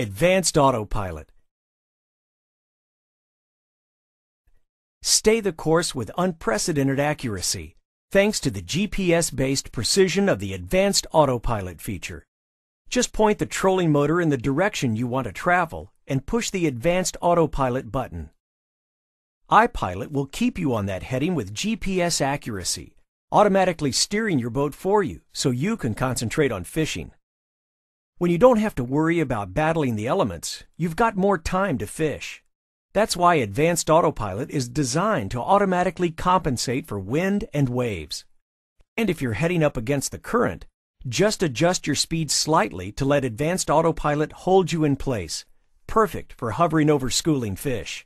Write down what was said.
Advanced Autopilot. Stay the course with unprecedented accuracy thanks to the GPS-based precision of the Advanced Autopilot feature. Just point the trolling motor in the direction you want to travel and push the Advanced Autopilot button. iPilot will keep you on that heading with GPS accuracy, automatically steering your boat for you so you can concentrate on fishing. When you don't have to worry about battling the elements, you've got more time to fish. That's why Advanced Autopilot is designed to automatically compensate for wind and waves. And if you're heading up against the current, just adjust your speed slightly to let Advanced Autopilot hold you in place, perfect for hovering over schooling fish.